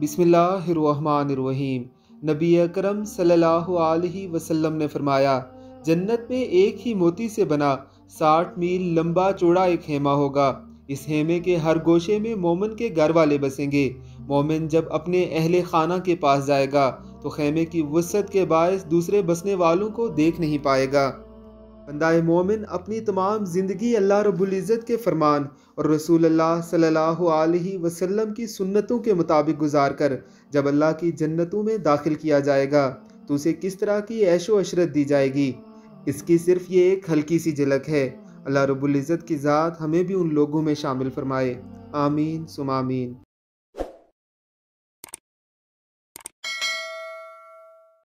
बिसमीम नबी अकरम सल्लल्लाहु अलैहि वसल्लम ने फरमाया जन्नत में एक ही मोती से बना साठ मील लंबा चौड़ा एक हेमा होगा इस हेमे के हर गोशे में मोमन के घर वाले बसेंगे मोमिन जब अपने अहले खाना के पास जाएगा तो खेमे की वसत के बायस दूसरे बसने वालों को देख नहीं पाएगा बंदा मोमिन अपनी तमाम ज़िंदगी अल्लाह रबुल्ज़त के फरमान और रसूल अल्लाह सल्लल्लाहु अलैहि वसल्लम की सुन्नतों के मुताबिक गुजार कर जब अल्लाह की जन्नतों में दाखिल किया जाएगा तो उसे किस तरह की ऐशो अशरत दी जाएगी इसकी सिर्फ ये एक हल्की सी झलक है अल्लाह रबुल्ज़त की ज़ात हमें भी उन लोगों में शामिल फरमाए आमीन सुमामीन